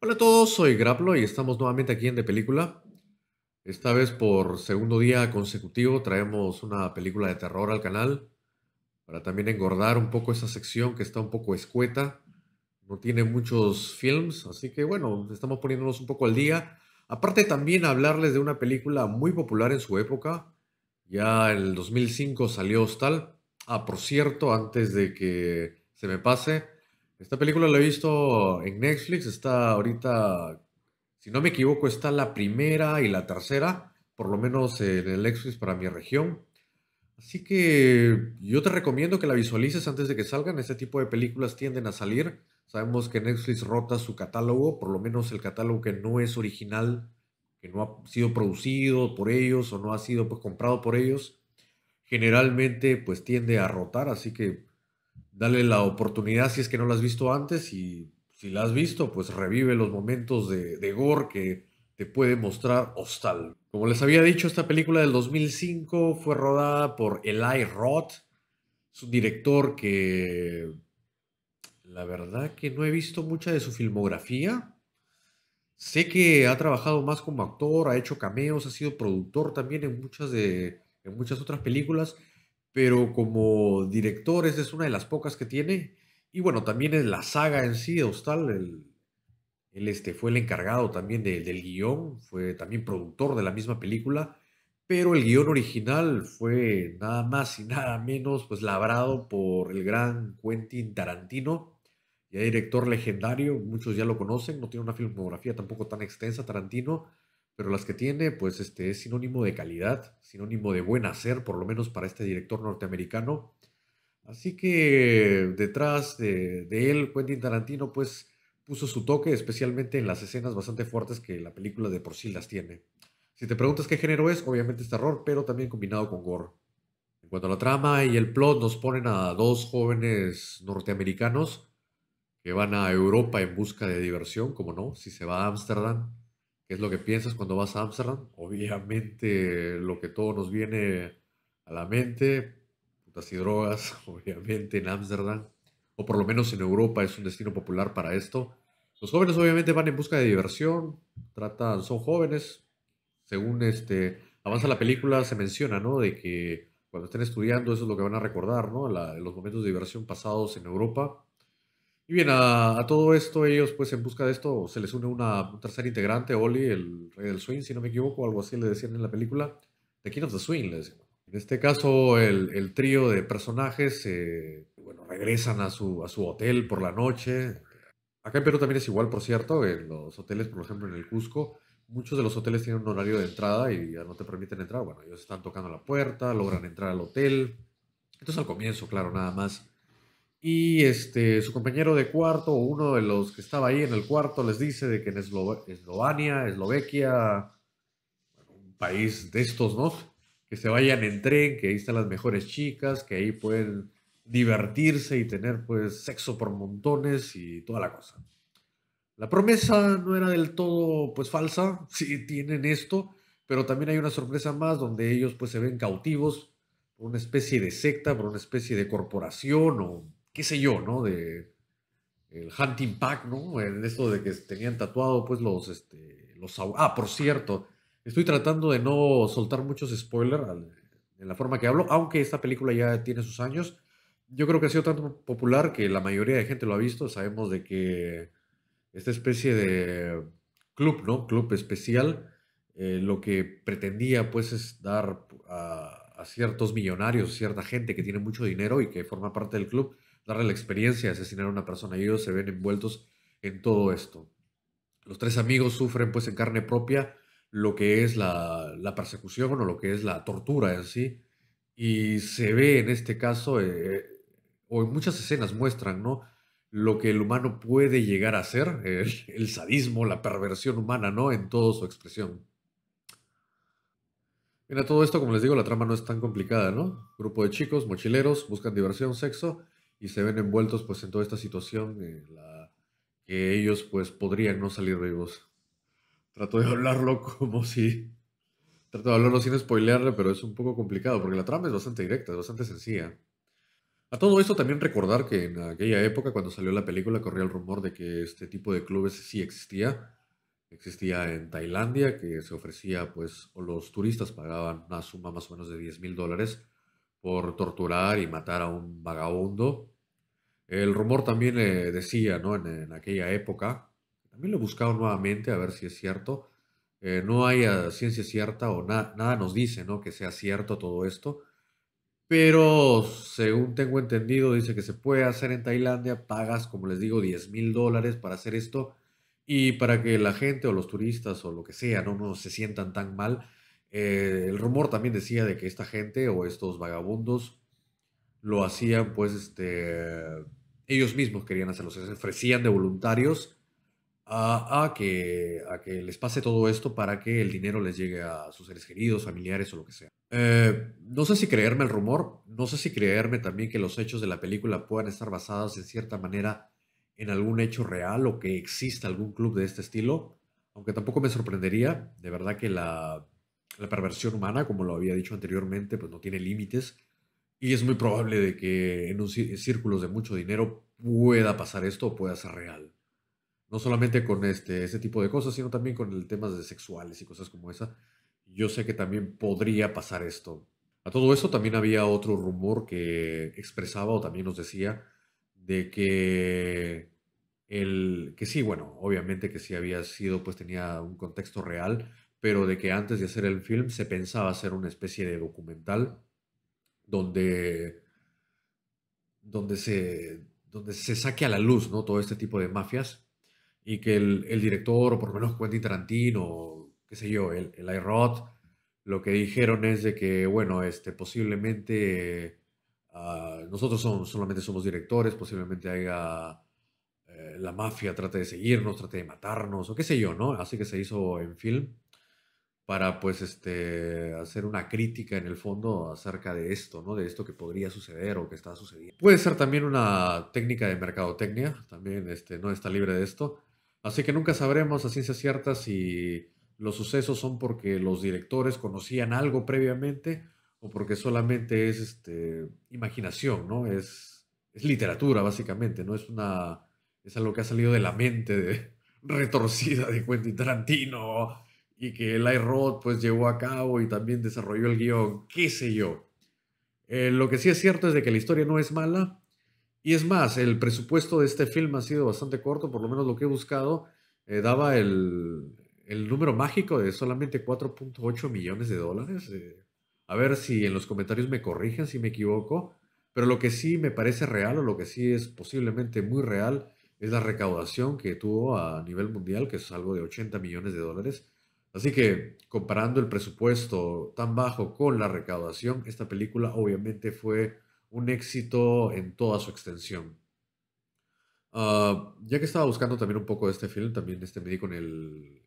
Hola a todos, soy Graplo y estamos nuevamente aquí en De Película. Esta vez por segundo día consecutivo traemos una película de terror al canal para también engordar un poco esa sección que está un poco escueta. No tiene muchos films, así que bueno, estamos poniéndonos un poco al día. Aparte también hablarles de una película muy popular en su época. Ya en el 2005 salió Hostal. Ah, por cierto, antes de que se me pase, esta película la he visto en Netflix, está ahorita, si no me equivoco, está la primera y la tercera, por lo menos en el Netflix para mi región. Así que yo te recomiendo que la visualices antes de que salgan. Este tipo de películas tienden a salir. Sabemos que Netflix rota su catálogo, por lo menos el catálogo que no es original, que no ha sido producido por ellos o no ha sido pues, comprado por ellos. Generalmente pues tiende a rotar, así que dale la oportunidad si es que no la has visto antes y si la has visto, pues revive los momentos de, de gore que te puede mostrar Hostal. Como les había dicho, esta película del 2005 fue rodada por Eli Roth, su director que la verdad que no he visto mucha de su filmografía. Sé que ha trabajado más como actor, ha hecho cameos, ha sido productor también en muchas, de, en muchas otras películas pero como director esa es una de las pocas que tiene. Y bueno, también es la saga en sí Hostal, el, él este, fue el encargado también del guión, fue también productor de la misma película, pero el guión original fue nada más y nada menos pues labrado por el gran Quentin Tarantino, ya director legendario, muchos ya lo conocen, no tiene una filmografía tampoco tan extensa Tarantino, pero las que tiene, pues este, es sinónimo de calidad, sinónimo de buen hacer, por lo menos para este director norteamericano. Así que detrás de, él, Quentin Tarantino, pues puso su toque, especialmente en las escenas bastante fuertes que la película de por sí las tiene. Si te preguntas qué género es, obviamente es terror, pero también combinado con gore. En cuanto a la trama y el plot, nos ponen a dos jóvenes norteamericanos que van a Europa en busca de diversión, como no, si se va a Ámsterdam es lo que piensas cuando vas a Amsterdam? Obviamente lo que todo nos viene a la mente, putas y drogas, obviamente en Amsterdam, o por lo menos en Europa es un destino popular para esto. Los jóvenes obviamente van en busca de diversión, tratan, son jóvenes, según este avanza la película se menciona, ¿no? De que cuando estén estudiando eso es lo que van a recordar, ¿no? los momentos de diversión pasados en Europa y bien, a, todo esto, ellos pues en busca de esto se les une una, un tercer integrante, Oli, el rey del swing, si no me equivoco, algo así le decían en la película, The King of the Swing, le decían. En este caso, el, trío de personajes eh, bueno, regresan a su, a su hotel por la noche. Acá en Perú también es igual, por cierto, en los hoteles, por ejemplo, en el Cusco, muchos de los hoteles tienen un horario de entrada y ya no te permiten entrar. Bueno, ellos están tocando la puerta, logran entrar al hotel. Entonces al comienzo, claro, nada más y este, su compañero de cuarto, uno de los que estaba ahí en el cuarto, les dice de que en Eslovenia, Eslovequia, un país de estos, ¿no? Que se vayan en tren, que ahí están las mejores chicas, que ahí pueden divertirse y tener pues sexo por montones y toda la cosa. La promesa no era del todo pues falsa, sí tienen esto, pero también hay una sorpresa más donde ellos pues se ven cautivos por una especie de secta, por una especie de corporación o qué sé yo, ¿no? De el hunting pack, ¿no? En esto de que tenían tatuado, pues los, este, los... Ah, por cierto, estoy tratando de no soltar muchos spoilers en la forma que hablo, aunque esta película ya tiene sus años. Yo creo que ha sido tan popular que la mayoría de gente lo ha visto. Sabemos de que esta especie de club, ¿no? Club especial, eh, lo que pretendía pues es dar a ciertos millonarios, cierta gente que tiene mucho dinero y que forma parte del club, darle la experiencia de asesinar a una persona y ellos se ven envueltos en todo esto. Los tres amigos sufren pues en carne propia lo que es la, persecución o lo que es la tortura en sí y se ve en este caso, eh, o en muchas escenas muestran, ¿no? Lo que el humano puede llegar a ser, el, el sadismo, la perversión humana, ¿no? En toda su expresión. Mira, todo esto, como les digo, la trama no es tan complicada, ¿no? Grupo de chicos, mochileros, buscan diversión, sexo y se ven envueltos pues en toda esta situación en la que ellos pues podrían no salir vivos. Trato de hablarlo como si... Trato de hablarlo sin spoilearle, pero es un poco complicado porque la trama es bastante directa, es bastante sencilla. A todo esto también recordar que en aquella época cuando salió la película corría el rumor de que este tipo de clubes sí existía. Existía en Tailandia que se ofrecía pues, o los turistas pagaban una suma más o menos de 10 mil dólares por torturar y matar a un vagabundo. El rumor también decía, ¿no? En, aquella época, también lo he buscado nuevamente a ver si es cierto. Eh, no hay eh, ciencia cierta o nada nos dice, ¿no? Que sea cierto todo esto. Pero según tengo entendido, dice que se puede hacer en Tailandia. Pagas, como les digo, 10 mil dólares para hacer esto. Y para que la gente o los turistas o lo que sea no, no se sientan tan mal, eh, el rumor también decía de que esta gente o estos vagabundos lo hacían, pues, este, ellos mismos querían hacerlo, se ofrecían de voluntarios a, que, a que les pase todo esto para que el dinero les llegue a sus seres queridos, familiares o lo que sea. Eh, no sé si creerme el rumor, no sé si creerme también que los hechos de la película puedan estar basados en cierta manera en algún hecho real o que exista algún club de este estilo, aunque tampoco me sorprendería, de verdad que la, la perversión humana, como lo había dicho anteriormente, pues no tiene límites. Y es muy probable de que en, un círculos de mucho dinero pueda pasar esto o pueda ser real. No solamente con este, ese tipo de cosas, sino también con el temas de sexuales y cosas como esa. Yo sé que también podría pasar esto. A todo eso también había otro rumor que expresaba o también nos decía de que el que sí, bueno, obviamente que sí había sido, pues tenía un contexto real, pero de que antes de hacer el film se pensaba hacer una especie de documental donde, donde, se, donde se saque a la luz ¿no? todo este tipo de mafias y que el, director, o por lo menos Quentin Tarantino, qué sé yo, el, el IROT, lo que dijeron es de que, bueno, este, posiblemente ah, nosotros son, solamente somos directores, posiblemente haya eh, la mafia trate de seguirnos, trate de matarnos, o qué sé yo, ¿no? Así que se hizo en film para pues este hacer una crítica en el fondo acerca de esto, ¿no? De esto que podría suceder o que está sucediendo. Puede ser también una técnica de mercadotecnia, también este no está libre de esto, así que nunca sabremos a ciencia cierta si los sucesos son porque los directores conocían algo previamente o porque solamente es este imaginación, ¿no? Es es literatura básicamente, no es una es algo que ha salido de la mente de, retorcida de Quentin Tarantino y que el Roth pues llevó a cabo y también desarrolló el guión, qué sé yo. Eh, lo que sí es cierto es de que la historia no es mala y es más, el presupuesto de este film ha sido bastante corto, por lo menos lo que he buscado, eh, daba el, el, número mágico de solamente 4.8 millones de dólares. Eh, a ver si en los comentarios me corrigen si me equivoco, pero lo que sí me parece real o lo que sí es posiblemente muy real es la recaudación que tuvo a nivel mundial, que es algo de 80 millones de dólares Así que comparando el presupuesto tan bajo con la recaudación, esta película obviamente fue un éxito en toda su extensión. Ah, ya que estaba buscando también un poco de este film, también este me con el...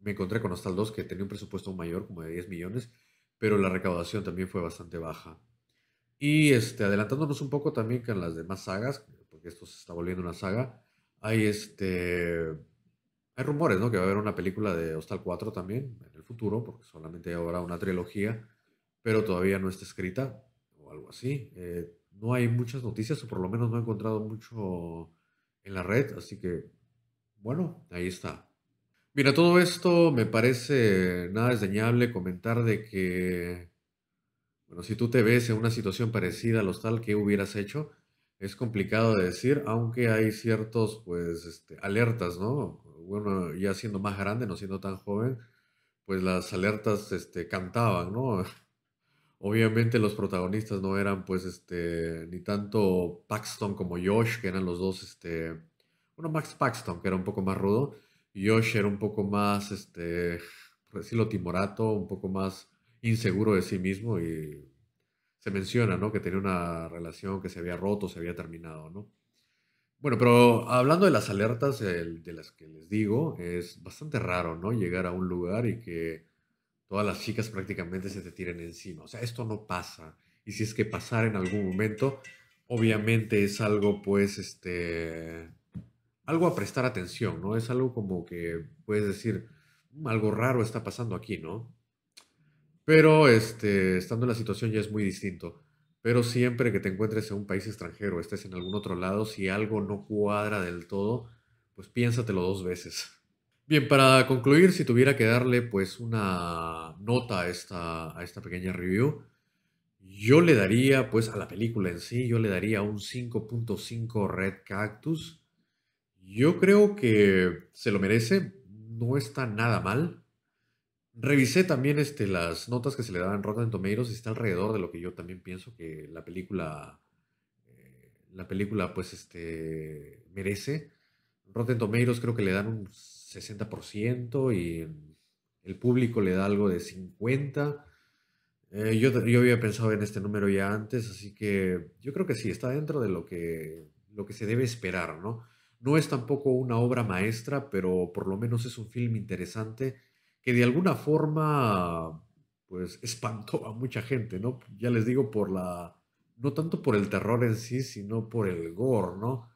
Me encontré con Hostal 2 que tenía un presupuesto mayor, como de 10 millones, pero la recaudación también fue bastante baja. Y este, adelantándonos un poco también con las demás sagas, porque esto se está volviendo una saga, hay este rumores, ¿no? Que va a haber una película de Hostal 4 también en el futuro, porque solamente habrá una trilogía, pero todavía no está escrita o algo así. Eh, no hay muchas noticias, o por lo menos no he encontrado mucho en la red, así que, bueno, ahí está. Mira, todo esto me parece nada desdeñable comentar de que, bueno, si tú te ves en una situación parecida a Hostal, ¿qué hubieras hecho, es complicado de decir, aunque hay ciertos, pues, este, alertas, ¿no? bueno, ya siendo más grande, no siendo tan joven, pues las alertas este, cantaban, ¿no? Obviamente los protagonistas no eran pues este, ni tanto Paxton como Josh, que eran los dos, este, bueno, Max Paxton, que era un poco más rudo, y Josh era un poco más, este, por decirlo, timorato, un poco más inseguro de sí mismo y se menciona, ¿no? Que tenía una relación que se había roto, se había terminado, ¿no? Bueno, pero hablando de las alertas de las que les digo, es bastante raro, ¿no? Llegar a un lugar y que todas las chicas prácticamente se te tiren encima. O sea, esto no pasa. Y si es que pasar en algún momento, obviamente es algo, pues, este, algo a prestar atención, ¿no? Es algo como que puedes decir, mm, algo raro está pasando aquí, ¿no? Pero, este, estando en la situación ya es muy distinto. Pero siempre que te encuentres en un país extranjero, estés en algún otro lado, si algo no cuadra del todo, pues piénsatelo dos veces. Bien, para concluir, si tuviera que darle pues una nota a esta, a esta pequeña review, yo le daría pues a la película en sí, yo le daría un 5.5 Red Cactus. Yo creo que se lo merece, no está nada mal. Revisé también este, las notas que se le a Rotten Tomatoes está alrededor de lo que yo también pienso que la película, eh, la película pues este, merece. Rotten Tomatoes creo que le dan un 60% y el público le da algo de 50%. Eh, yo, había pensado en este número ya antes, así que yo creo que sí, está dentro de lo que, lo que se debe esperar, ¿no? No es tampoco una obra maestra, pero por lo menos es un film interesante que de alguna forma pues espantó a mucha gente, ¿no? Ya les digo, por la, no tanto por el terror en sí, sino por el gore, ¿no?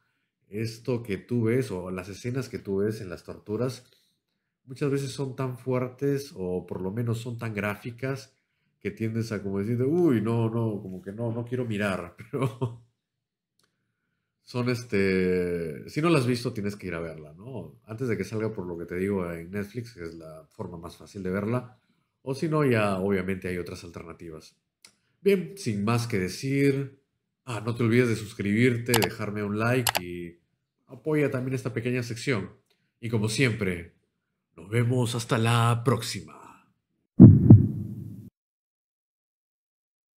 Esto que tú ves o las escenas que tú ves en las torturas muchas veces son tan fuertes o por lo menos son tan gráficas que tiendes a como decir, uy, no, no, como que no, no quiero mirar, pero son este, si no la has visto tienes que ir a verla, ¿no? Antes de que salga por lo que te digo en Netflix, que es la forma más fácil de verla, o si no, ya obviamente hay otras alternativas. Bien, sin más que decir, ah, no te olvides de suscribirte, dejarme un like y apoya también esta pequeña sección. Y como siempre, nos vemos hasta la próxima.